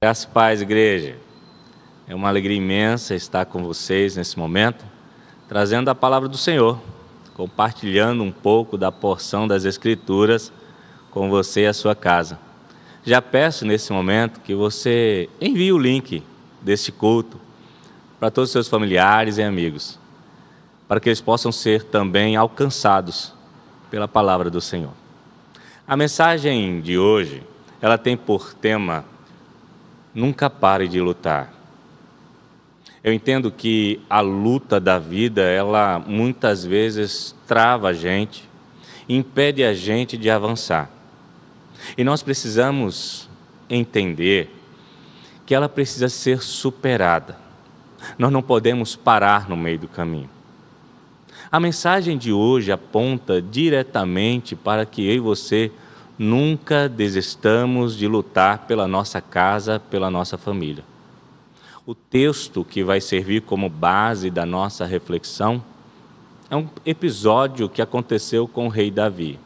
Graças paz, igreja. É uma alegria imensa estar com vocês nesse momento, trazendo a palavra do Senhor, compartilhando um pouco da porção das Escrituras com você e a sua casa. Já peço nesse momento que você envie o link deste culto para todos os seus familiares e amigos, para que eles possam ser também alcançados pela palavra do Senhor. A mensagem de hoje, ela tem por tema Nunca pare de lutar. Eu entendo que a luta da vida, ela muitas vezes trava a gente, impede a gente de avançar. E nós precisamos entender que ela precisa ser superada. Nós não podemos parar no meio do caminho. A mensagem de hoje aponta diretamente para que eu e você nunca desistamos de lutar pela nossa casa, pela nossa família. O texto que vai servir como base da nossa reflexão é um episódio que aconteceu com o rei Davi.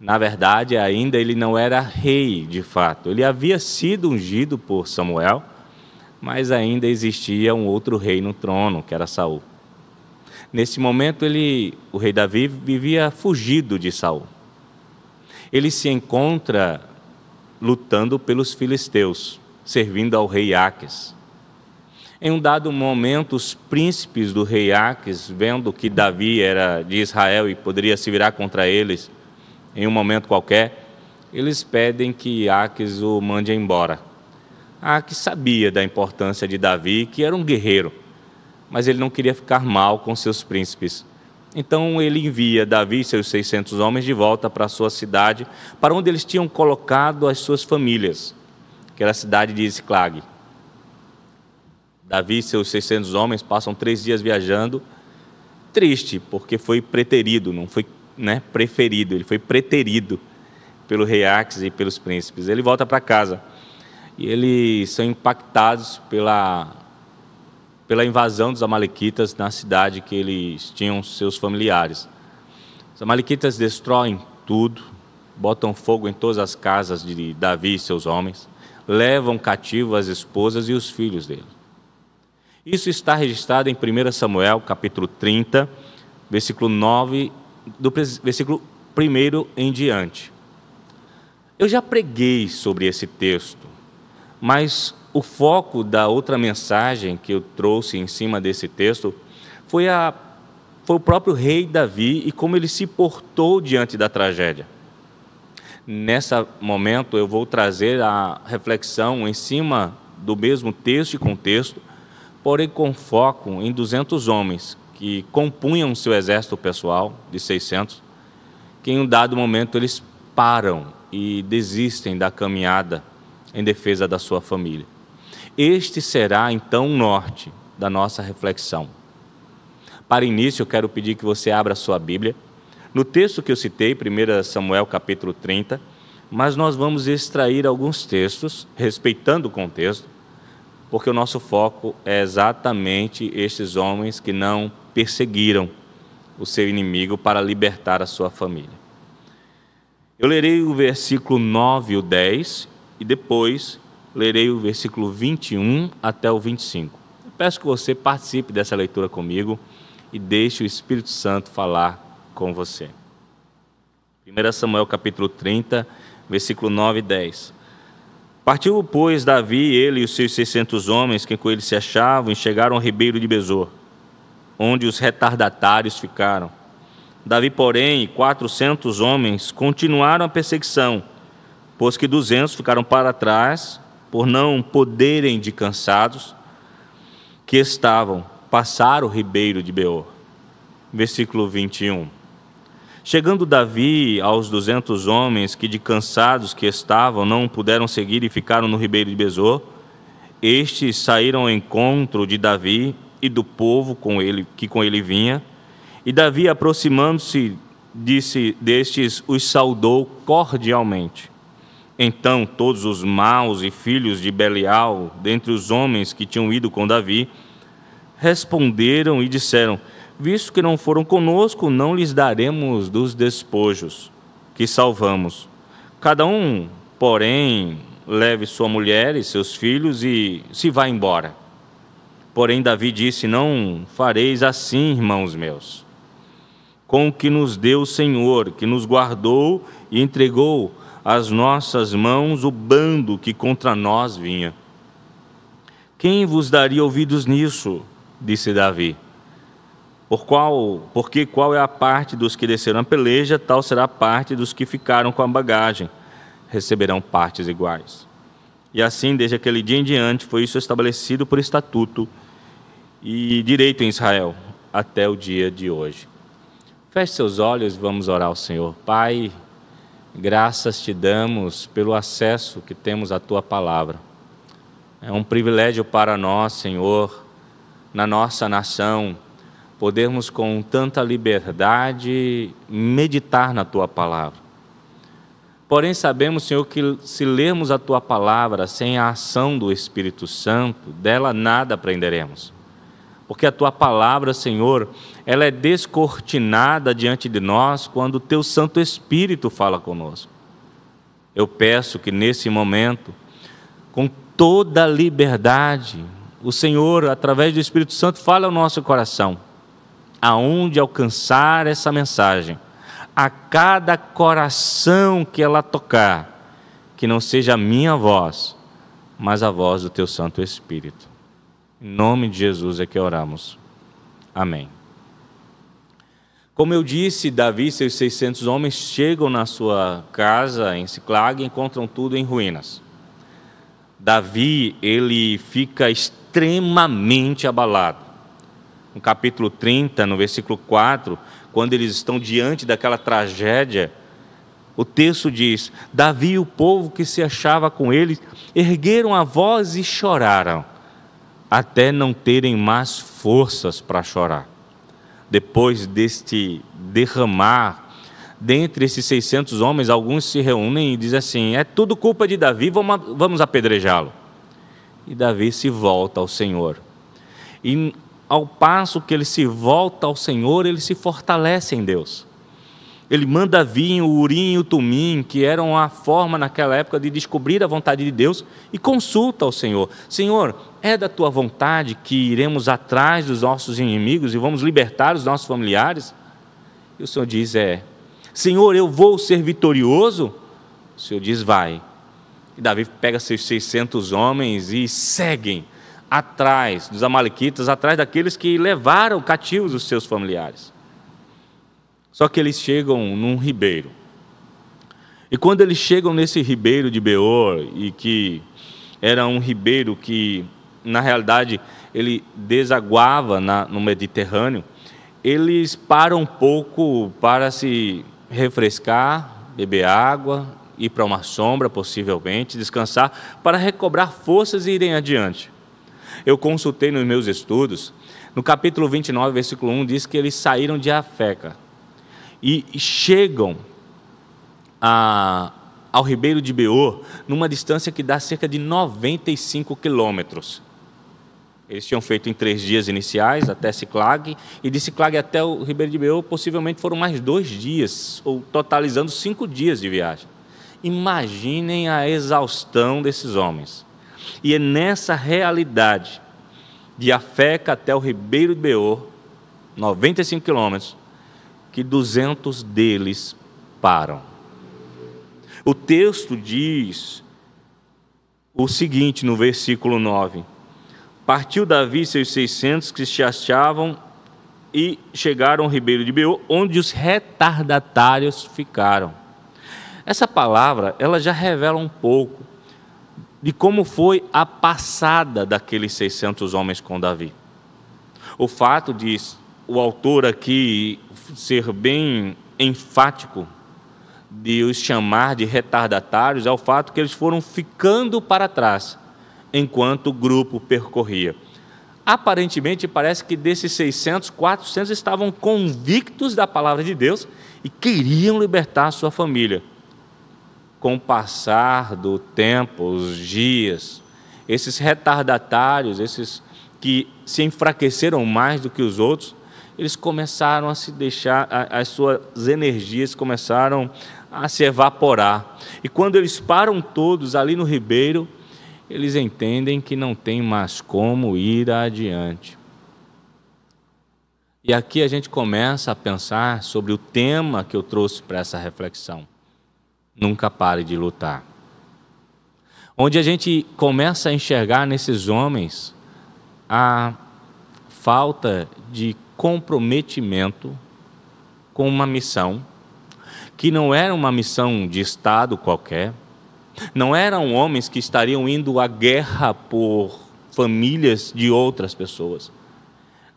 Na verdade, ainda ele não era rei de fato. Ele havia sido ungido por Samuel, mas ainda existia um outro rei no trono, que era Saul. Nesse momento, ele, o rei Davi vivia fugido de Saul ele se encontra lutando pelos filisteus, servindo ao rei Aques. Em um dado momento, os príncipes do rei Aques, vendo que Davi era de Israel e poderia se virar contra eles em um momento qualquer, eles pedem que Aques o mande embora. Aques sabia da importância de Davi, que era um guerreiro, mas ele não queria ficar mal com seus príncipes. Então ele envia Davi e seus 600 homens de volta para a sua cidade, para onde eles tinham colocado as suas famílias, que era a cidade de Ziclag. Davi e seus 600 homens passam três dias viajando, triste, porque foi preterido, não foi né, preferido, ele foi preterido pelo rei Axis e pelos príncipes. Ele volta para casa e eles são impactados pela pela invasão dos amalequitas na cidade que eles tinham seus familiares. Os amalequitas destroem tudo, botam fogo em todas as casas de Davi e seus homens, levam cativo as esposas e os filhos dele. Isso está registrado em 1 Samuel, capítulo 30, versículo 9, do versículo 1 em diante. Eu já preguei sobre esse texto, mas o foco da outra mensagem que eu trouxe em cima desse texto foi, a, foi o próprio rei Davi e como ele se portou diante da tragédia. Nesse momento, eu vou trazer a reflexão em cima do mesmo texto e contexto, porém com foco em 200 homens que compunham seu exército pessoal de 600, que em um dado momento eles param e desistem da caminhada em defesa da sua família. Este será então o norte da nossa reflexão. Para início, eu quero pedir que você abra a sua Bíblia. No texto que eu citei, 1 Samuel capítulo 30, mas nós vamos extrair alguns textos, respeitando o contexto, porque o nosso foco é exatamente estes homens que não perseguiram o seu inimigo para libertar a sua família. Eu lerei o versículo 9 e o 10 e depois lerei o versículo 21 até o 25. peço que você participe dessa leitura comigo e deixe o Espírito Santo falar com você. 1 Samuel capítulo 30, versículo 9 e 10. Partiu, pois, Davi, ele e os seus 600 homens que com ele se achavam, e chegaram ao ribeiro de Besor, onde os retardatários ficaram. Davi, porém, e 400 homens continuaram a perseguição, pois que 200 ficaram para trás por não poderem de cansados, que estavam, passar o ribeiro de Beor. Versículo 21. Chegando Davi aos duzentos homens que de cansados que estavam não puderam seguir e ficaram no ribeiro de Bezor, estes saíram ao encontro de Davi e do povo com ele que com ele vinha, e Davi aproximando-se disse destes os saudou cordialmente. Então todos os maus e filhos de Belial, dentre os homens que tinham ido com Davi, responderam e disseram: Visto que não foram conosco, não lhes daremos dos despojos que salvamos. Cada um, porém, leve sua mulher e seus filhos e se vá embora. Porém, Davi disse: Não fareis assim, irmãos meus. Com o que nos deu o Senhor, que nos guardou e entregou às nossas mãos o bando que contra nós vinha. Quem vos daria ouvidos nisso? disse Davi. Por qual, porque qual é a parte dos que desceram a peleja, tal será a parte dos que ficaram com a bagagem, receberão partes iguais. E assim, desde aquele dia em diante, foi isso estabelecido por estatuto e direito em Israel, até o dia de hoje. Feche seus olhos, vamos orar ao Senhor. Pai, graças te damos pelo acesso que temos à tua palavra. É um privilégio para nós, Senhor, na nossa nação, podermos com tanta liberdade meditar na tua palavra. Porém, sabemos, Senhor, que se lermos a tua palavra sem a ação do Espírito Santo, dela nada aprenderemos. Porque a tua palavra, Senhor, ela é descortinada diante de nós quando o teu Santo Espírito fala conosco. Eu peço que nesse momento, com toda liberdade, o Senhor, através do Espírito Santo, fale ao nosso coração aonde alcançar essa mensagem, a cada coração que ela tocar, que não seja a minha voz, mas a voz do teu Santo Espírito. Em nome de Jesus é que oramos. Amém. Como eu disse, Davi e seus 600 homens chegam na sua casa em Ciclag e encontram tudo em ruínas. Davi, ele fica extremamente abalado. No capítulo 30, no versículo 4, quando eles estão diante daquela tragédia, o texto diz: Davi e o povo que se achava com ele ergueram a voz e choraram, até não terem mais forças para chorar depois deste derramar, dentre esses 600 homens, alguns se reúnem e dizem assim: é tudo culpa de Davi, vamos apedrejá-lo. E Davi se volta ao Senhor. E ao passo que ele se volta ao Senhor, ele se fortalece em Deus. Ele manda vir o urim e o tumim, que eram a forma naquela época de descobrir a vontade de Deus, e consulta ao Senhor: Senhor, é da tua vontade que iremos atrás dos nossos inimigos e vamos libertar os nossos familiares? E o Senhor diz: É. Senhor, eu vou ser vitorioso? O Senhor diz: Vai. E Davi pega seus 600 homens e seguem atrás dos Amalequitas, atrás daqueles que levaram cativos os seus familiares. Só que eles chegam num ribeiro. E quando eles chegam nesse ribeiro de Beor, e que era um ribeiro que na realidade, ele desaguava na, no Mediterrâneo, eles param um pouco para se refrescar, beber água, ir para uma sombra, possivelmente, descansar, para recobrar forças e irem adiante. Eu consultei nos meus estudos, no capítulo 29, versículo 1, diz que eles saíram de Afeca e chegam a, ao Ribeiro de Beor, numa distância que dá cerca de 95 quilômetros. Eles tinham feito em três dias iniciais, até Ciclague, e de Ciclague até o Ribeiro de Beu, possivelmente foram mais dois dias, ou totalizando cinco dias de viagem. Imaginem a exaustão desses homens. E é nessa realidade, de Afeca até o Ribeiro de Beor, 95 quilômetros, que 200 deles param. O texto diz o seguinte no versículo 9 Partiu Davi e seus seiscentos que se achavam e chegaram ao ribeiro de Beô, onde os retardatários ficaram. Essa palavra, ela já revela um pouco de como foi a passada daqueles 600 homens com Davi. O fato de o autor aqui ser bem enfático de os chamar de retardatários é o fato que eles foram ficando para trás enquanto o grupo percorria. Aparentemente, parece que desses 600, 400 estavam convictos da palavra de Deus e queriam libertar a sua família. Com o passar do tempo, os dias, esses retardatários, esses que se enfraqueceram mais do que os outros, eles começaram a se deixar, as suas energias começaram a se evaporar. E quando eles param todos ali no ribeiro, eles entendem que não tem mais como ir adiante. E aqui a gente começa a pensar sobre o tema que eu trouxe para essa reflexão. Nunca pare de lutar. Onde a gente começa a enxergar nesses homens a falta de comprometimento com uma missão, que não era uma missão de Estado qualquer, não eram homens que estariam indo à guerra por famílias de outras pessoas,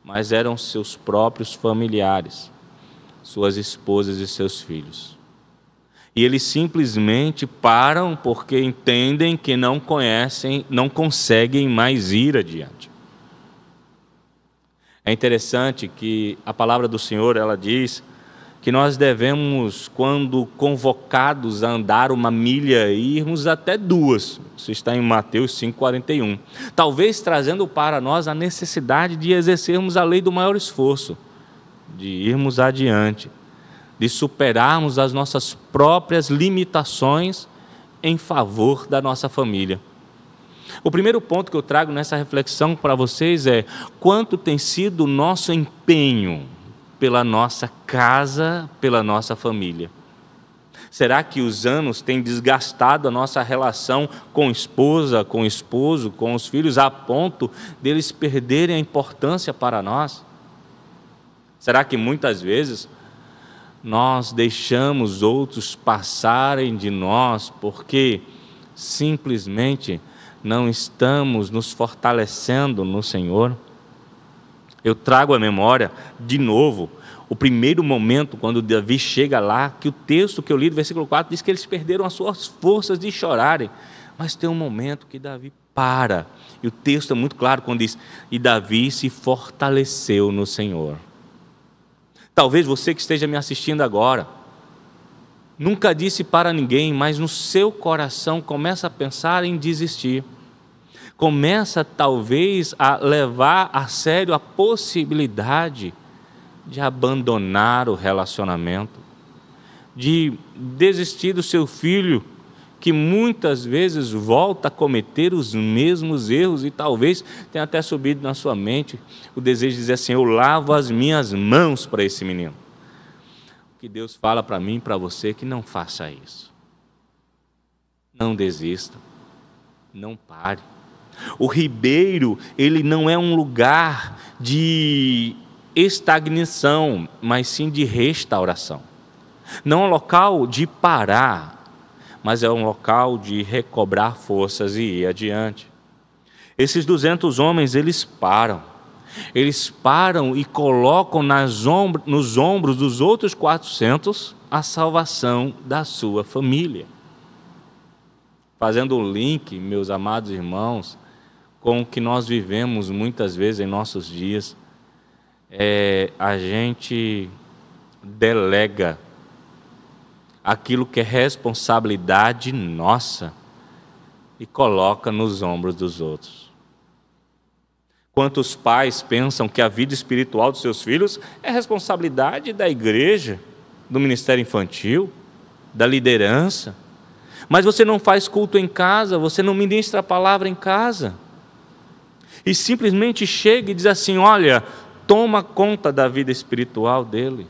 mas eram seus próprios familiares, suas esposas e seus filhos. E eles simplesmente param porque entendem que não conhecem, não conseguem mais ir adiante. É interessante que a palavra do Senhor, ela diz que nós devemos, quando convocados a andar uma milha, irmos até duas. Isso está em Mateus 5,41. Talvez trazendo para nós a necessidade de exercermos a lei do maior esforço, de irmos adiante, de superarmos as nossas próprias limitações em favor da nossa família. O primeiro ponto que eu trago nessa reflexão para vocês é quanto tem sido o nosso empenho pela nossa casa, pela nossa família? Será que os anos têm desgastado a nossa relação com esposa, com esposo, com os filhos, a ponto deles perderem a importância para nós? Será que muitas vezes nós deixamos outros passarem de nós porque simplesmente não estamos nos fortalecendo no Senhor? Eu trago à memória, de novo, o primeiro momento quando Davi chega lá, que o texto que eu li do versículo 4 diz que eles perderam as suas forças de chorarem. Mas tem um momento que Davi para. E o texto é muito claro quando diz: E Davi se fortaleceu no Senhor. Talvez você que esteja me assistindo agora, nunca disse para ninguém, mas no seu coração começa a pensar em desistir começa talvez a levar a sério a possibilidade de abandonar o relacionamento, de desistir do seu filho, que muitas vezes volta a cometer os mesmos erros e talvez tenha até subido na sua mente o desejo de dizer assim: eu lavo as minhas mãos para esse menino. O que Deus fala para mim e para você é que não faça isso. Não desista. Não pare. O ribeiro, ele não é um lugar de estagnação, mas sim de restauração. Não é um local de parar, mas é um local de recobrar forças e ir adiante. Esses 200 homens, eles param. Eles param e colocam ombro, nos ombros dos outros 400 a salvação da sua família. Fazendo o link, meus amados irmãos, com o que nós vivemos muitas vezes em nossos dias, é, a gente delega aquilo que é responsabilidade nossa e coloca nos ombros dos outros. Quantos pais pensam que a vida espiritual dos seus filhos é responsabilidade da igreja, do ministério infantil, da liderança? Mas você não faz culto em casa, você não ministra a palavra em casa e simplesmente chega e diz assim: Olha, toma conta da vida espiritual dele.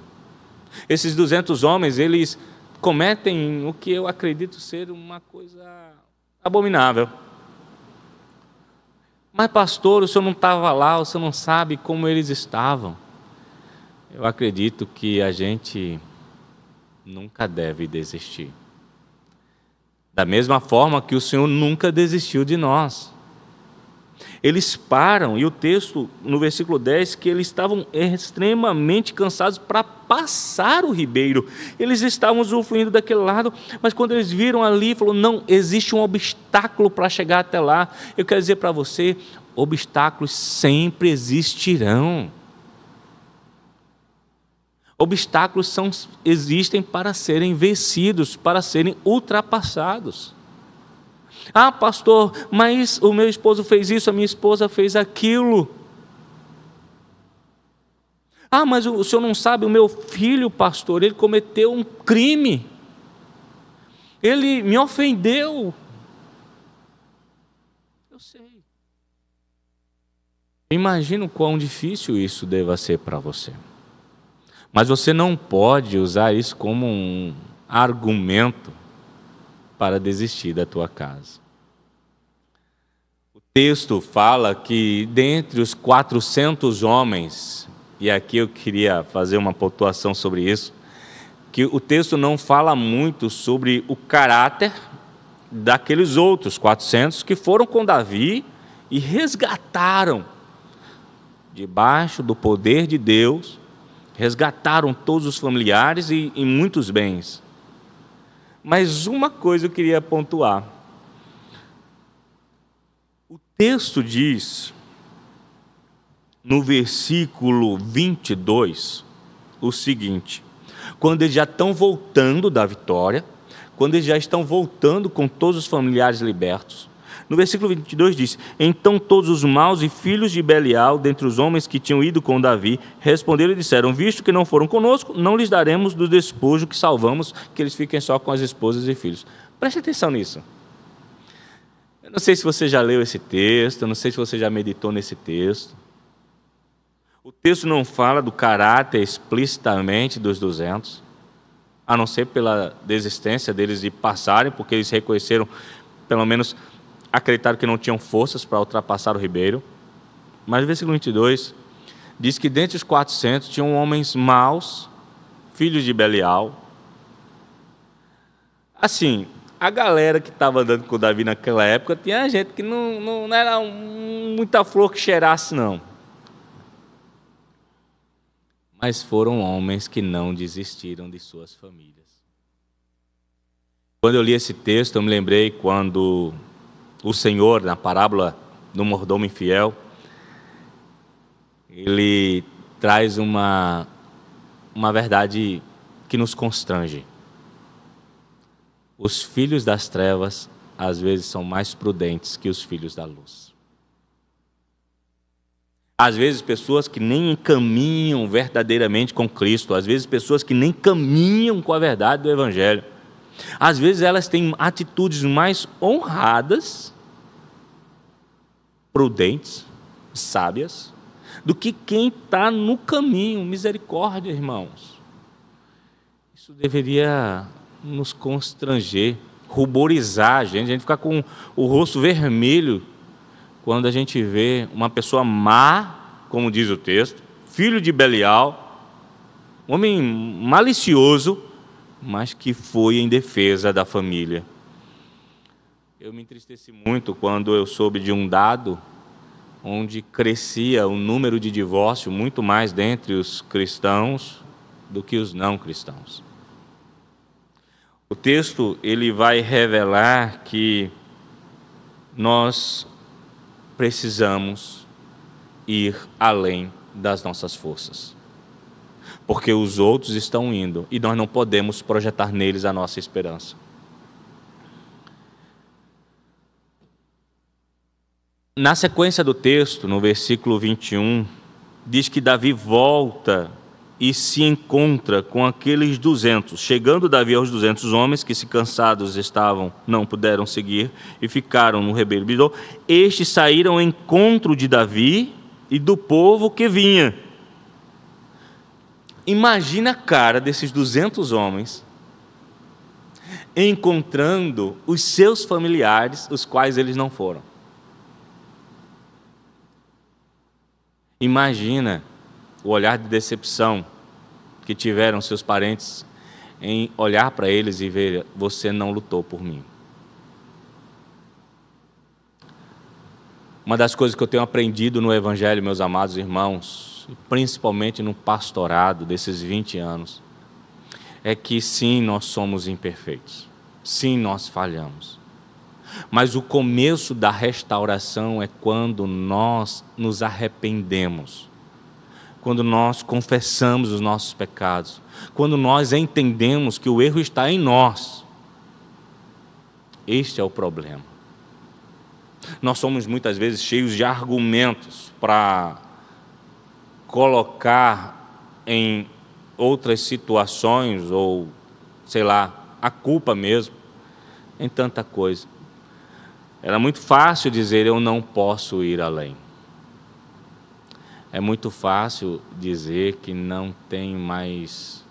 Esses 200 homens, eles cometem o que eu acredito ser uma coisa abominável. Mas, pastor, o senhor não estava lá, o senhor não sabe como eles estavam. Eu acredito que a gente nunca deve desistir. Da mesma forma que o Senhor nunca desistiu de nós eles param, e o texto, no versículo 10, que eles estavam extremamente cansados para passar o ribeiro. Eles estavam usufruindo daquele lado, mas quando eles viram ali, falou: não, existe um obstáculo para chegar até lá. Eu quero dizer para você: obstáculos sempre existirão. Obstáculos são, existem para serem vencidos, para serem ultrapassados. Ah, pastor, mas o meu esposo fez isso, a minha esposa fez aquilo. Ah, mas o senhor não sabe, o meu filho, pastor, ele cometeu um crime. Ele me ofendeu. Eu sei. Imagino quão difícil isso deva ser para você. Mas você não pode usar isso como um argumento para desistir da tua casa. O texto fala que dentre os 400 homens, e aqui eu queria fazer uma pontuação sobre isso, que o texto não fala muito sobre o caráter daqueles outros 400 que foram com Davi e resgataram debaixo do poder de Deus, resgataram todos os familiares e, e muitos bens. Mas uma coisa eu queria pontuar. O texto diz, no versículo 22, o seguinte: quando eles já estão voltando da vitória, quando eles já estão voltando com todos os familiares libertos, no versículo 22 diz: Então todos os maus e filhos de Belial, dentre os homens que tinham ido com Davi, responderam e disseram: Visto que não foram conosco, não lhes daremos do despojo que salvamos, que eles fiquem só com as esposas e filhos. Preste atenção nisso. Eu não sei se você já leu esse texto, eu não sei se você já meditou nesse texto. O texto não fala do caráter explicitamente dos 200, a não ser pela desistência deles de passarem, porque eles reconheceram, pelo menos acreditaram que não tinham forças para ultrapassar o ribeiro. Mas no versículo 22 diz que dentre os 400 tinham homens maus, filhos de Belial. Assim, a galera que estava andando com Davi naquela época tinha gente que não, não, não era muita flor que cheirasse, não. Mas foram homens que não desistiram de suas famílias. Quando eu li esse texto, eu me lembrei quando o Senhor, na parábola do mordomo infiel, ele traz uma, uma verdade que nos constrange. Os filhos das trevas às vezes são mais prudentes que os filhos da luz. Às vezes, pessoas que nem caminham verdadeiramente com Cristo, às vezes, pessoas que nem caminham com a verdade do Evangelho, às vezes, elas têm atitudes mais honradas prudentes, sábias, do que quem está no caminho. Misericórdia, irmãos. Isso deveria nos constranger, ruborizar a gente, a gente ficar com o rosto vermelho quando a gente vê uma pessoa má, como diz o texto, filho de Belial, homem malicioso, mas que foi em defesa da família. Eu me entristeci muito quando eu soube de um dado onde crescia o número de divórcio muito mais dentre os cristãos do que os não cristãos. O texto ele vai revelar que nós precisamos ir além das nossas forças. Porque os outros estão indo e nós não podemos projetar neles a nossa esperança. Na sequência do texto, no versículo 21, diz que Davi volta e se encontra com aqueles 200. Chegando Davi aos 200 homens, que se cansados estavam, não puderam seguir e ficaram no rebelde. estes saíram ao encontro de Davi e do povo que vinha. Imagina a cara desses 200 homens encontrando os seus familiares, os quais eles não foram. Imagina o olhar de decepção que tiveram seus parentes em olhar para eles e ver: você não lutou por mim. Uma das coisas que eu tenho aprendido no Evangelho, meus amados irmãos, principalmente no pastorado desses 20 anos, é que sim, nós somos imperfeitos. Sim, nós falhamos. Mas o começo da restauração é quando nós nos arrependemos, quando nós confessamos os nossos pecados, quando nós entendemos que o erro está em nós. Este é o problema. Nós somos muitas vezes cheios de argumentos para colocar em outras situações ou, sei lá, a culpa mesmo em tanta coisa. Era muito fácil dizer eu não posso ir além. É muito fácil dizer que não tem mais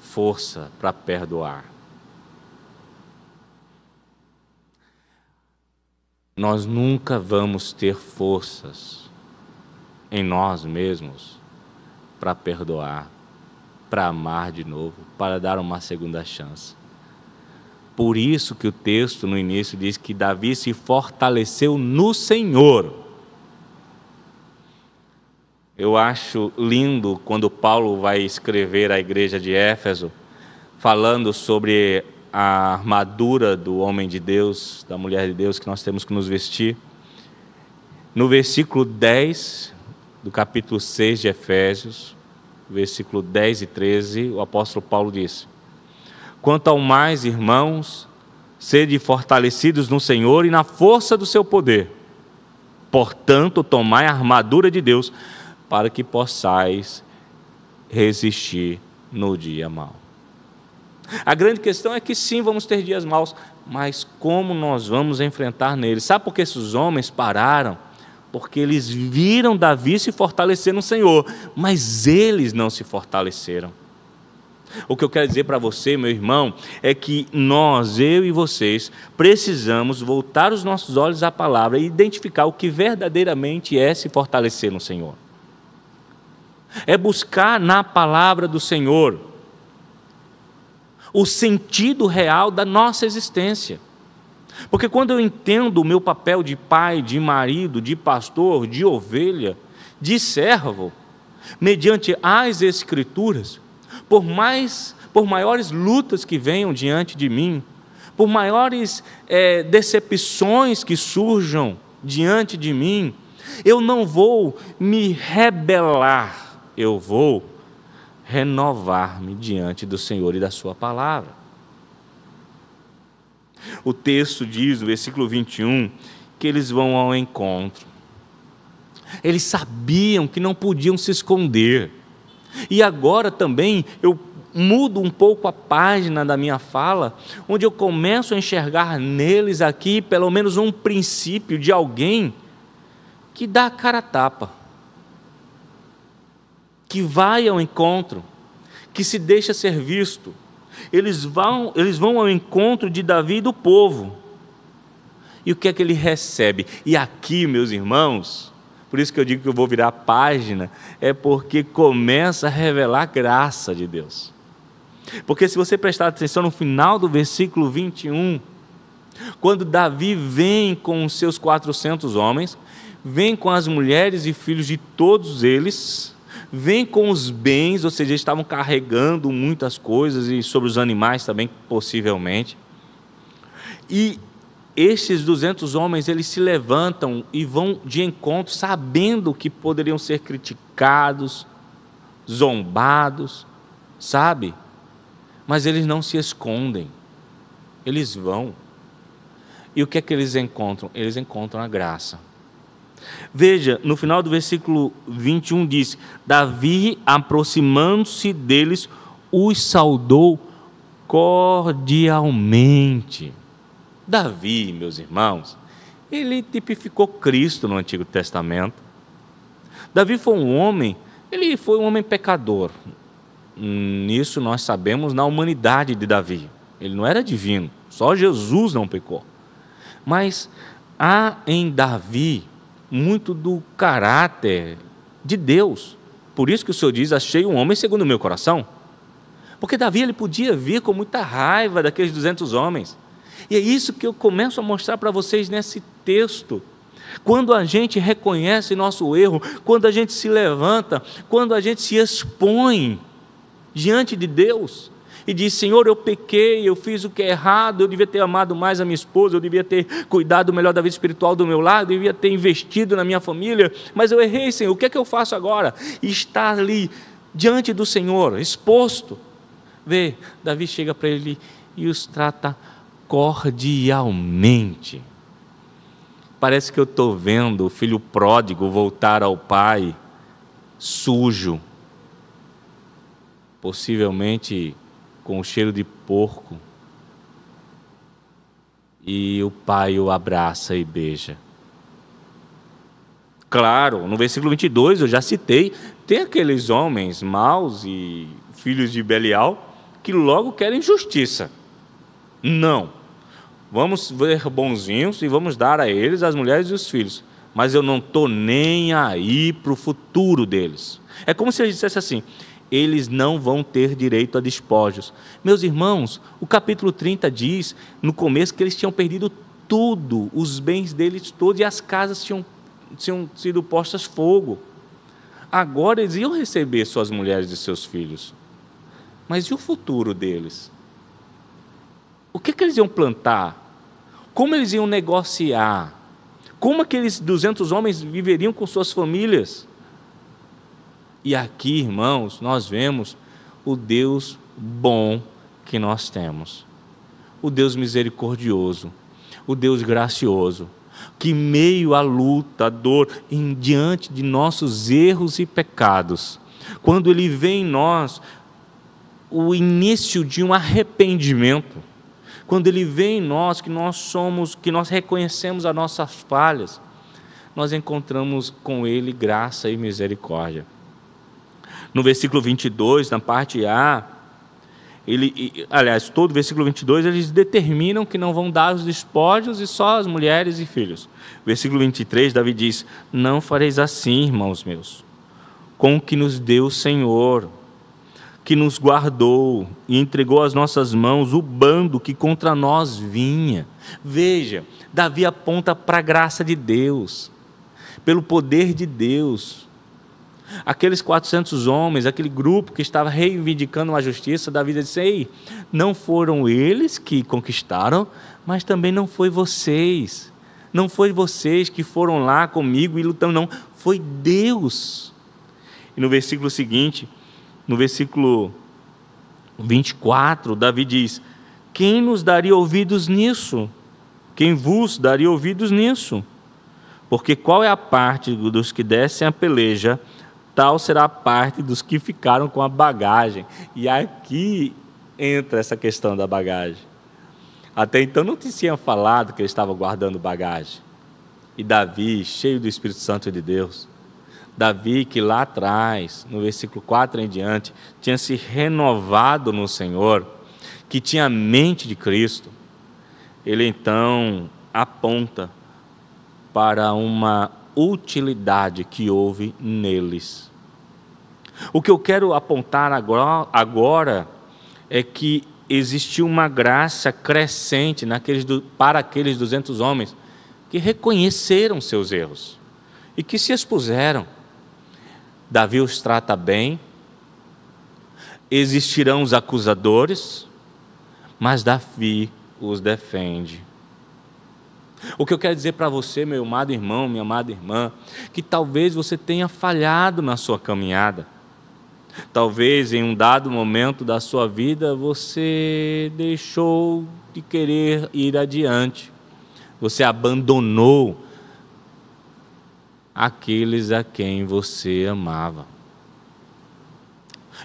força para perdoar. Nós nunca vamos ter forças em nós mesmos para perdoar, para amar de novo, para dar uma segunda chance. Por isso que o texto no início diz que Davi se fortaleceu no Senhor. Eu acho lindo quando Paulo vai escrever à igreja de Éfeso, falando sobre a armadura do homem de Deus, da mulher de Deus que nós temos que nos vestir. No versículo 10 do capítulo 6 de Efésios, versículo 10 e 13, o apóstolo Paulo diz: Quanto ao mais, irmãos, sede fortalecidos no Senhor e na força do seu poder. Portanto, tomai a armadura de Deus para que possais resistir no dia mau. A grande questão é que sim, vamos ter dias maus, mas como nós vamos enfrentar neles? Sabe por que esses homens pararam? Porque eles viram Davi se fortalecer no Senhor, mas eles não se fortaleceram. O que eu quero dizer para você, meu irmão, é que nós, eu e vocês, precisamos voltar os nossos olhos à palavra e identificar o que verdadeiramente é se fortalecer no Senhor. É buscar na palavra do Senhor o sentido real da nossa existência. Porque quando eu entendo o meu papel de pai, de marido, de pastor, de ovelha, de servo, mediante as Escrituras, por mais, por maiores lutas que venham diante de mim, por maiores é, decepções que surjam diante de mim, eu não vou me rebelar, eu vou renovar-me diante do Senhor e da Sua palavra. O texto diz, no versículo 21, que eles vão ao encontro. Eles sabiam que não podiam se esconder. E agora também eu mudo um pouco a página da minha fala, onde eu começo a enxergar neles aqui pelo menos um princípio de alguém que dá a cara a tapa, que vai ao encontro, que se deixa ser visto. Eles vão, eles vão ao encontro de Davi e do povo. E o que é que ele recebe? E aqui, meus irmãos, por isso que eu digo que eu vou virar página, é porque começa a revelar a graça de Deus. Porque se você prestar atenção no final do versículo 21, quando Davi vem com os seus 400 homens, vem com as mulheres e filhos de todos eles, vem com os bens, ou seja, eles estavam carregando muitas coisas e sobre os animais também, possivelmente. E estes 200 homens eles se levantam e vão de encontro sabendo que poderiam ser criticados, zombados, sabe? Mas eles não se escondem. Eles vão. E o que é que eles encontram? Eles encontram a graça. Veja, no final do versículo 21 diz: Davi, aproximando-se deles, os saudou cordialmente. Davi, meus irmãos, ele tipificou Cristo no Antigo Testamento. Davi foi um homem, ele foi um homem pecador. Nisso nós sabemos na humanidade de Davi. Ele não era divino, só Jesus não pecou. Mas há em Davi muito do caráter de Deus. Por isso que o Senhor diz: Achei um homem segundo o meu coração. Porque Davi ele podia vir com muita raiva daqueles 200 homens. E é isso que eu começo a mostrar para vocês nesse texto. Quando a gente reconhece nosso erro, quando a gente se levanta, quando a gente se expõe diante de Deus e diz: Senhor, eu pequei, eu fiz o que é errado, eu devia ter amado mais a minha esposa, eu devia ter cuidado melhor da vida espiritual do meu lado, eu devia ter investido na minha família, mas eu errei, Senhor, o que é que eu faço agora? E estar ali diante do Senhor, exposto. Vê, Davi chega para ele e os trata cordialmente. Parece que eu estou vendo o filho pródigo voltar ao pai sujo, possivelmente com o cheiro de porco. E o pai o abraça e beija. Claro, no versículo 22 eu já citei, tem aqueles homens maus e filhos de Belial que logo querem justiça. Não. Vamos ver bonzinhos e vamos dar a eles as mulheres e os filhos. Mas eu não estou nem aí para o futuro deles. É como se ele dissesse assim: eles não vão ter direito a despojos. Meus irmãos, o capítulo 30 diz, no começo, que eles tinham perdido tudo, os bens deles todos, e as casas tinham, tinham sido postas fogo. Agora eles iam receber suas mulheres e seus filhos. Mas e o futuro deles? o que, é que eles iam plantar? Como eles iam negociar? Como aqueles 200 homens viveriam com suas famílias? E aqui, irmãos, nós vemos o Deus bom que nós temos, o Deus misericordioso, o Deus gracioso, que meio à luta, à dor, em diante de nossos erros e pecados, quando Ele vê em nós o início de um arrependimento, quando Ele vê em nós que nós somos, que nós reconhecemos as nossas falhas, nós encontramos com Ele graça e misericórdia. No versículo 22, na parte A, ele, aliás, todo o versículo 22, eles determinam que não vão dar os despojos e só as mulheres e filhos. Versículo 23, Davi diz: Não fareis assim, irmãos meus, com o que nos deu o Senhor, que nos guardou e entregou às nossas mãos o bando que contra nós vinha. Veja, Davi aponta para a graça de Deus, pelo poder de Deus. Aqueles 400 homens, aquele grupo que estava reivindicando uma justiça, Davi disse: Ei, não foram eles que conquistaram, mas também não foi vocês. Não foi vocês que foram lá comigo e lutando, não. Foi Deus. E no versículo seguinte, no versículo 24, Davi diz: Quem nos daria ouvidos nisso? Quem vos daria ouvidos nisso? Porque qual é a parte dos que descem a peleja, tal será a parte dos que ficaram com a bagagem. E aqui entra essa questão da bagagem. Até então não te tinha falado que ele estava guardando bagagem. E Davi, cheio do Espírito Santo de Deus, Davi, que lá atrás, no versículo 4 em diante, tinha se renovado no Senhor, que tinha a mente de Cristo, ele então aponta para uma utilidade que houve neles. O que eu quero apontar agora é que existiu uma graça crescente naqueles para aqueles 200 homens que reconheceram seus erros e que se expuseram Davi os trata bem, existirão os acusadores, mas Davi os defende. O que eu quero dizer para você, meu amado irmão, minha amada irmã, que talvez você tenha falhado na sua caminhada. Talvez em um dado momento da sua vida você deixou de querer ir adiante. Você abandonou aqueles a quem você amava.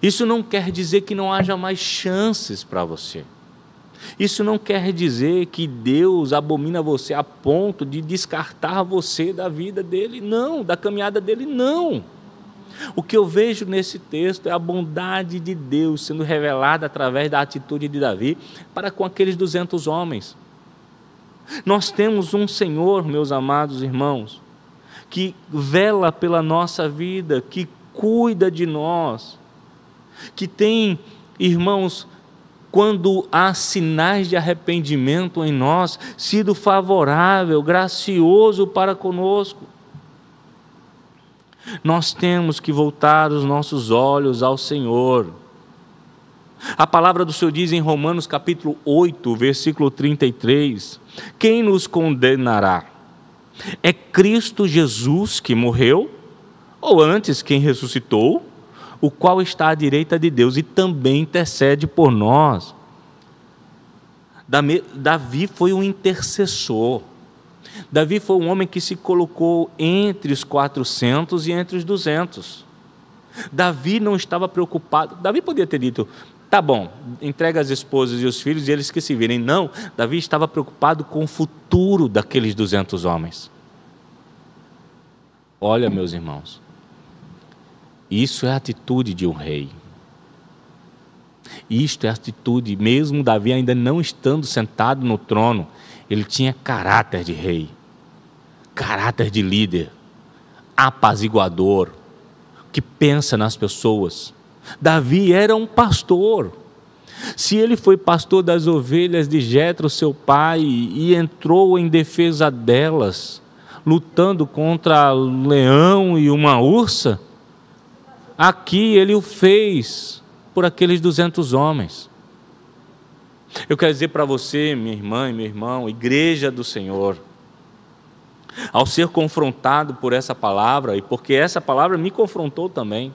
Isso não quer dizer que não haja mais chances para você. Isso não quer dizer que Deus abomina você a ponto de descartar você da vida dele, não, da caminhada dele, não. O que eu vejo nesse texto é a bondade de Deus sendo revelada através da atitude de Davi para com aqueles 200 homens. Nós temos um Senhor, meus amados irmãos, que vela pela nossa vida, que cuida de nós, que tem, irmãos, quando há sinais de arrependimento em nós, sido favorável, gracioso para conosco. Nós temos que voltar os nossos olhos ao Senhor. A palavra do Senhor diz em Romanos capítulo 8, versículo 33: Quem nos condenará? É Cristo Jesus que morreu, ou antes quem ressuscitou, o qual está à direita de Deus e também intercede por nós. Davi foi um intercessor. Davi foi um homem que se colocou entre os 400 e entre os 200. Davi não estava preocupado. Davi podia ter dito: Tá bom, entrega as esposas e os filhos e eles que se virem. Não, Davi estava preocupado com o futuro daqueles 200 homens. Olha, meus irmãos, isso é a atitude de um rei. Isto é a atitude, mesmo Davi ainda não estando sentado no trono, ele tinha caráter de rei, caráter de líder, apaziguador, que pensa nas pessoas Davi era um pastor. Se ele foi pastor das ovelhas de Jetro, seu pai, e entrou em defesa delas, lutando contra leão e uma ursa, aqui ele o fez por aqueles 200 homens. Eu quero dizer para você, minha irmã e meu irmão, igreja do Senhor, ao ser confrontado por essa palavra, e porque essa palavra me confrontou também,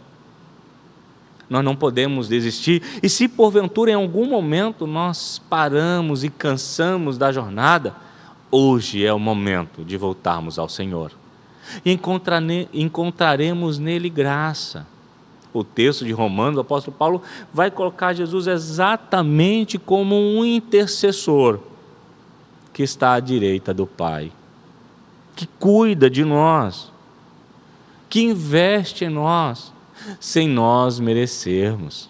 nós não podemos desistir. E se porventura em algum momento nós paramos e cansamos da jornada, hoje é o momento de voltarmos ao Senhor. Encontraremos nele graça. O texto de Romanos, o apóstolo Paulo vai colocar Jesus exatamente como um intercessor que está à direita do Pai, que cuida de nós, que investe em nós sem nós merecermos.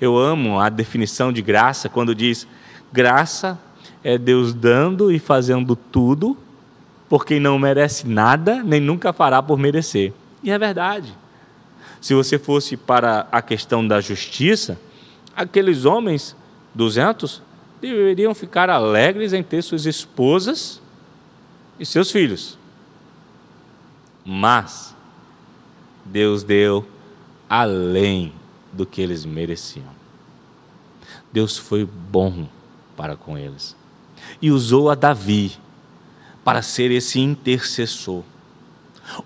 Eu amo a definição de graça quando diz: graça é Deus dando e fazendo tudo por quem não merece nada, nem nunca fará por merecer. E é verdade. Se você fosse para a questão da justiça, aqueles homens, 200, deveriam ficar alegres em ter suas esposas e seus filhos. Mas Deus deu além do que eles mereciam. Deus foi bom para com eles e usou a Davi para ser esse intercessor.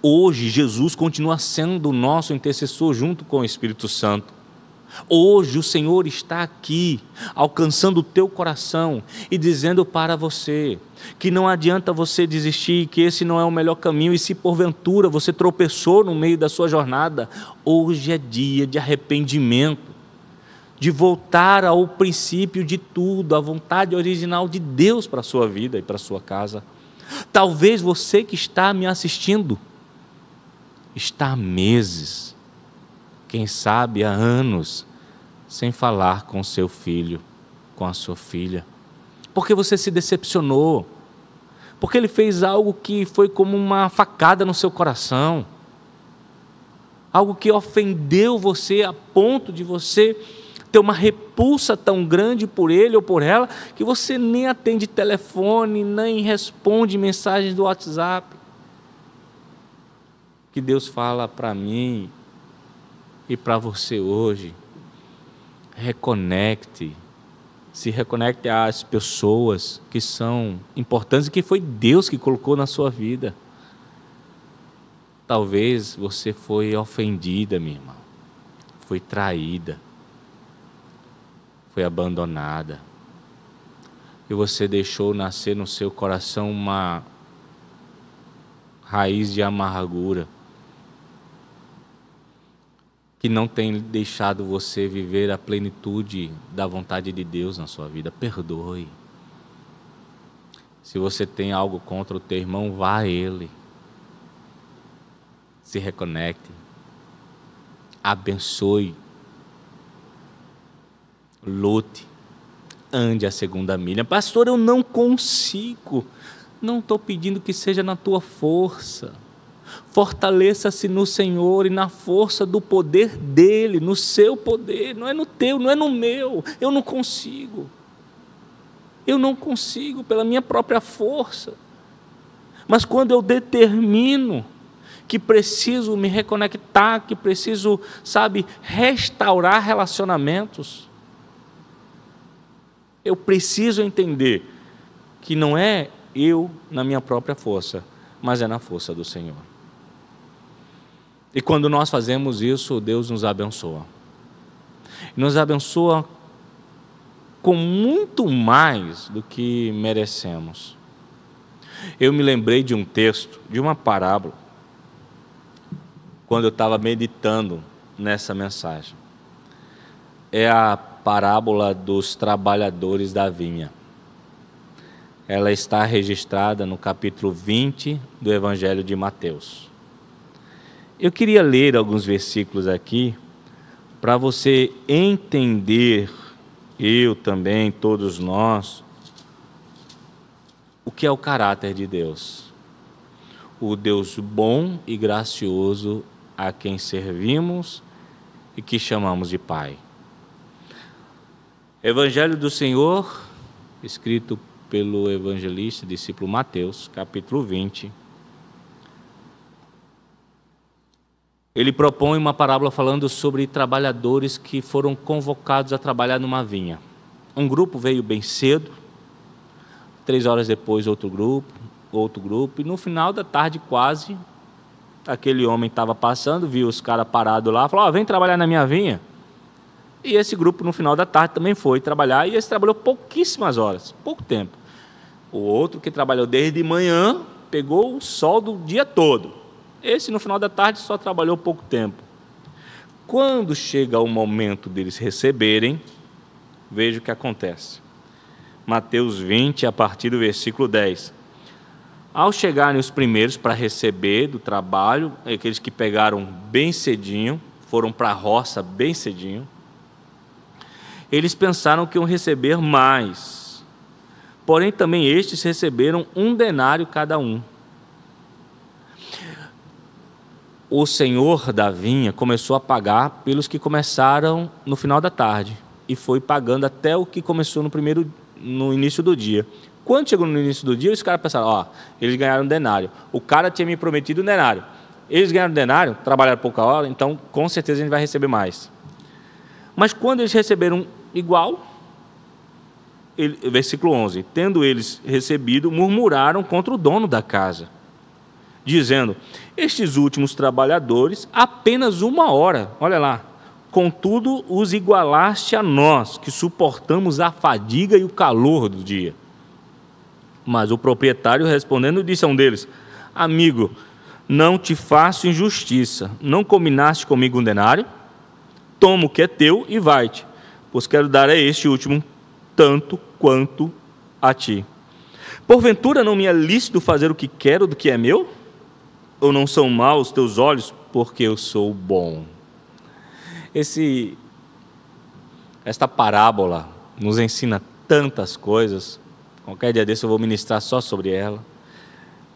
Hoje, Jesus continua sendo o nosso intercessor junto com o Espírito Santo Hoje o Senhor está aqui, alcançando o teu coração e dizendo para você que não adianta você desistir, que esse não é o melhor caminho, e se porventura você tropeçou no meio da sua jornada, hoje é dia de arrependimento, de voltar ao princípio de tudo, à vontade original de Deus para a sua vida e para a sua casa. Talvez você que está me assistindo está há meses quem sabe há anos, sem falar com seu filho, com a sua filha. Porque você se decepcionou. Porque ele fez algo que foi como uma facada no seu coração. Algo que ofendeu você a ponto de você ter uma repulsa tão grande por ele ou por ela que você nem atende telefone, nem responde mensagens do WhatsApp. Que Deus fala para mim e para você hoje. Reconecte, se reconecte às pessoas que são importantes e que foi Deus que colocou na sua vida. Talvez você foi ofendida, minha irmã, foi traída, foi abandonada. E você deixou nascer no seu coração uma raiz de amargura que não tem deixado você viver a plenitude da vontade de Deus na sua vida, perdoe. Se você tem algo contra o teu irmão, vá a ele. Se reconecte. Abençoe. Lute. Ande a segunda milha. Pastor, eu não consigo. Não estou pedindo que seja na tua força. Fortaleça-se no Senhor e na força do poder dele, no seu poder, não é no teu, não é no meu. Eu não consigo. Eu não consigo pela minha própria força. Mas quando eu determino que preciso me reconectar, que preciso, sabe, restaurar relacionamentos, eu preciso entender que não é eu na minha própria força, mas é na força do Senhor. E quando nós fazemos isso, Deus nos abençoa. Nos abençoa com muito mais do que merecemos. Eu me lembrei de um texto, de uma parábola, quando eu estava meditando nessa mensagem. É a parábola dos trabalhadores da vinha. Ela está registrada no capítulo 20 do Evangelho de Mateus. Eu queria ler alguns versículos aqui para você entender, eu também, todos nós, o que é o caráter de Deus. O Deus bom e gracioso a quem servimos e que chamamos de Pai. Evangelho do Senhor, escrito pelo evangelista discípulo Mateus, capítulo 20, ele propõe uma parábola falando sobre trabalhadores que foram convocados a trabalhar numa vinha. Um grupo veio bem cedo, três horas depois outro grupo, outro grupo, e no final da tarde quase, aquele homem estava passando, viu os caras parados lá, falou, oh, vem trabalhar na minha vinha. E esse grupo no final da tarde também foi trabalhar, e esse trabalhou pouquíssimas horas, pouco tempo. O outro que trabalhou desde manhã, pegou o sol do dia todo esse, no final da tarde, só trabalhou pouco tempo. Quando chega o momento deles receberem, veja o que acontece. Mateus 20, a partir do versículo 10. Ao chegarem os primeiros para receber do trabalho, aqueles que pegaram bem cedinho, foram para a roça bem cedinho, eles pensaram que iam receber mais. Porém, também estes receberam um denário cada um. o senhor da vinha começou a pagar pelos que começaram no final da tarde e foi pagando até o que começou no primeiro no início do dia. Quando chegou no início do dia, os caras pensaram, ó, eles ganharam um denário. O cara tinha me prometido um denário. Eles ganharam um denário, trabalharam pouca hora, então com certeza a gente vai receber mais. Mas quando eles receberam igual, ele, versículo 11, tendo eles recebido, murmuraram contra o dono da casa dizendo: Estes últimos trabalhadores, apenas uma hora, olha lá, contudo os igualaste a nós, que suportamos a fadiga e o calor do dia. Mas o proprietário respondendo disse a um deles: Amigo, não te faço injustiça, não combinaste comigo um denário? Toma o que é teu e vai-te, pois quero dar a este último tanto quanto a ti. Porventura não me é lícito fazer o que quero do que é meu? ou não são maus os teus olhos, porque eu sou bom. Esse, esta parábola nos ensina tantas coisas. Qualquer dia desse eu vou ministrar só sobre ela.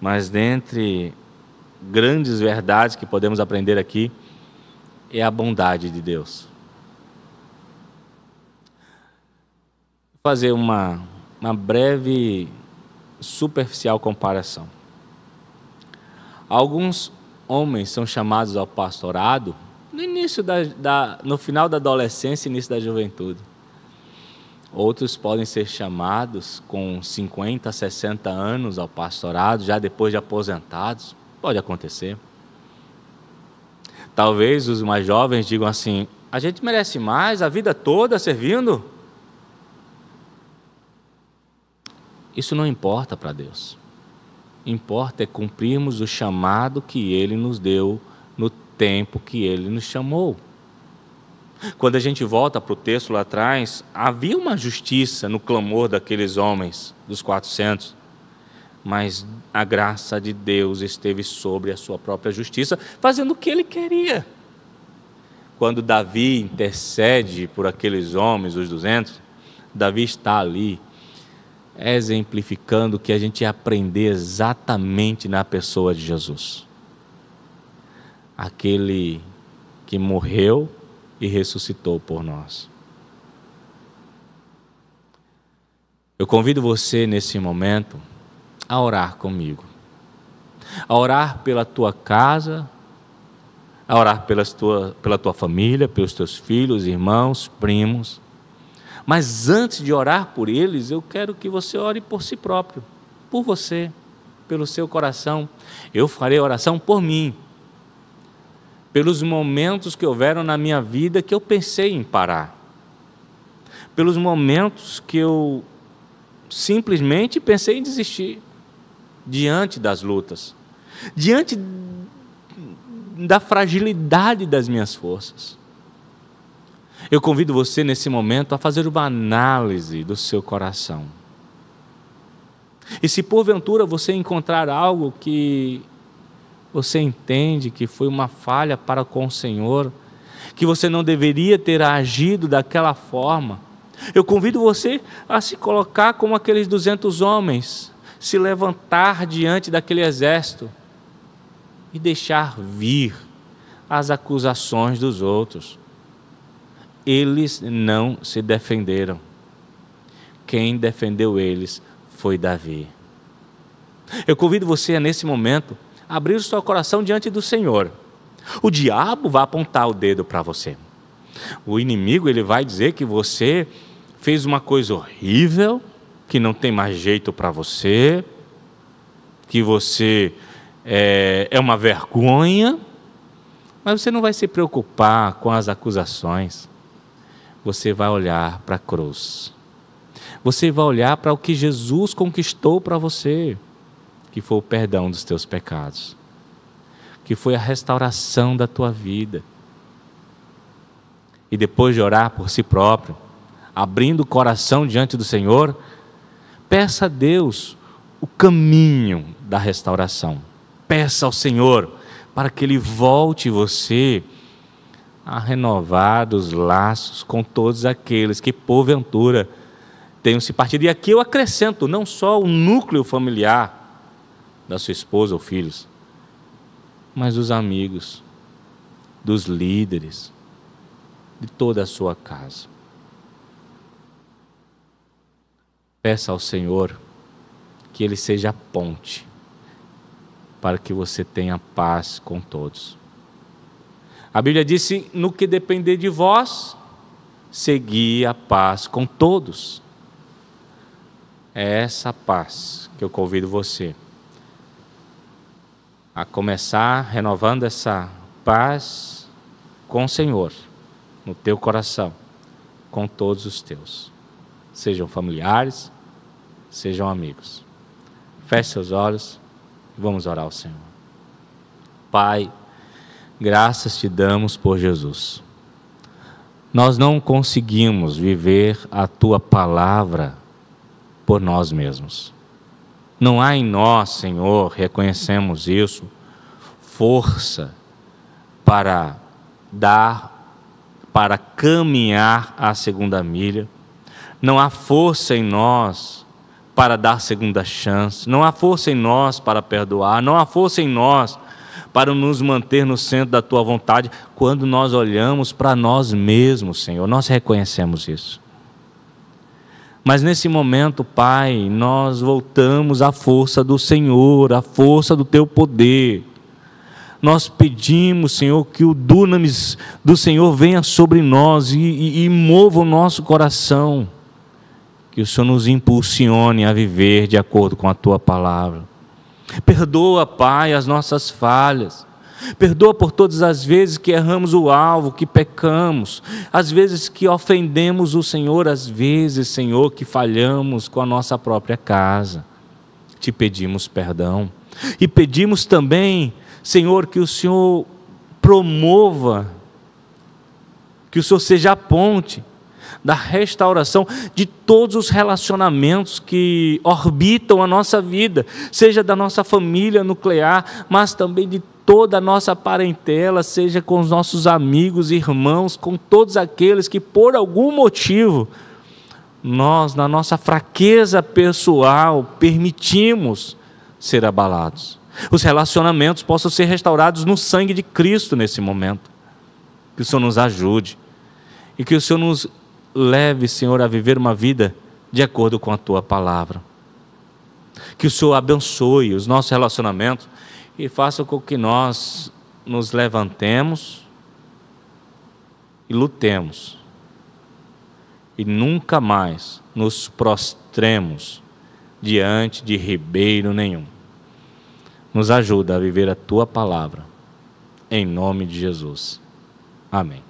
Mas dentre grandes verdades que podemos aprender aqui é a bondade de Deus. Vou fazer uma, uma breve, superficial comparação. Alguns homens são chamados ao pastorado no início da, da, no final da adolescência, início da juventude. Outros podem ser chamados com 50, 60 anos ao pastorado, já depois de aposentados. Pode acontecer. Talvez os mais jovens digam assim: a gente merece mais a vida toda servindo. Isso não importa para Deus importa é cumprirmos o chamado que ele nos deu no tempo que ele nos chamou. Quando a gente volta para o texto lá atrás, havia uma justiça no clamor daqueles homens, dos 400, mas a graça de Deus esteve sobre a sua própria justiça, fazendo o que ele queria. Quando Davi intercede por aqueles homens, os 200, Davi está ali exemplificando o que a gente aprende aprender exatamente na pessoa de Jesus. Aquele que morreu e ressuscitou por nós. Eu convido você nesse momento a orar comigo, a orar pela tua casa, a orar pelas tua, pela tua família, pelos teus filhos, irmãos, primos mas antes de orar por eles, eu quero que você ore por si próprio, por você, pelo seu coração. Eu farei oração por mim, pelos momentos que houveram na minha vida que eu pensei em parar, pelos momentos que eu simplesmente pensei em desistir diante das lutas, diante da fragilidade das minhas forças. Eu convido você nesse momento a fazer uma análise do seu coração. E se porventura você encontrar algo que você entende que foi uma falha para com o Senhor, que você não deveria ter agido daquela forma, eu convido você a se colocar como aqueles 200 homens, se levantar diante daquele exército e deixar vir as acusações dos outros eles não se defenderam. Quem defendeu eles foi Davi. Eu convido você, nesse momento, a abrir o seu coração diante do Senhor. O diabo vai apontar o dedo para você. O inimigo ele vai dizer que você fez uma coisa horrível, que não tem mais jeito para você, que você é, é uma vergonha, mas você não vai se preocupar com as acusações você vai olhar para a cruz. Você vai olhar para o que Jesus conquistou para você, que foi o perdão dos teus pecados, que foi a restauração da tua vida. E depois de orar por si próprio, abrindo o coração diante do Senhor, peça a Deus o caminho da restauração. Peça ao Senhor para que Ele volte você a renovar os laços com todos aqueles que, porventura, tenham se partido. E aqui eu acrescento não só o núcleo familiar da sua esposa ou filhos, mas dos amigos, dos líderes, de toda a sua casa. Peça ao Senhor que Ele seja a ponte para que você tenha paz com todos. A Bíblia disse: assim, no que depender de vós, segui a paz com todos. É essa paz que eu convido você a começar renovando essa paz com o Senhor no teu coração, com todos os teus, sejam familiares, sejam amigos. Feche seus olhos e vamos orar ao Senhor. Pai, graças te damos por Jesus. Nós não conseguimos viver a tua palavra por nós mesmos. Não há em nós, Senhor, reconhecemos isso, força para dar, para caminhar a segunda milha. Não há força em nós para dar segunda chance. Não há força em nós para perdoar. Não há força em nós para nos manter no centro da tua vontade, quando nós olhamos para nós mesmos, Senhor, nós reconhecemos isso. Mas nesse momento, Pai, nós voltamos à força do Senhor, à força do teu poder. Nós pedimos, Senhor, que o dunamis do Senhor venha sobre nós e, e, e mova o nosso coração. Que o Senhor nos impulsione a viver de acordo com a tua palavra Perdoa, Pai, as nossas falhas. Perdoa por todas as vezes que erramos o alvo, que pecamos, as vezes que ofendemos o Senhor, as vezes, Senhor, que falhamos com a nossa própria casa. Te pedimos perdão. E pedimos também, Senhor, que o Senhor promova, que o Senhor seja a ponte da restauração de todos os relacionamentos que orbitam a nossa vida, seja da nossa família nuclear, mas também de toda a nossa parentela, seja com os nossos amigos, irmãos, com todos aqueles que por algum motivo nós, na nossa fraqueza pessoal, permitimos ser abalados. Os relacionamentos possam ser restaurados no sangue de Cristo nesse momento. Que o Senhor nos ajude e que o Senhor nos leve, Senhor, a viver uma vida de acordo com a tua palavra. Que o Senhor abençoe os nossos relacionamentos e faça com que nós nos levantemos e lutemos e nunca mais nos prostremos diante de ribeiro nenhum. Nos ajuda a viver a tua palavra, em nome de Jesus. Amém.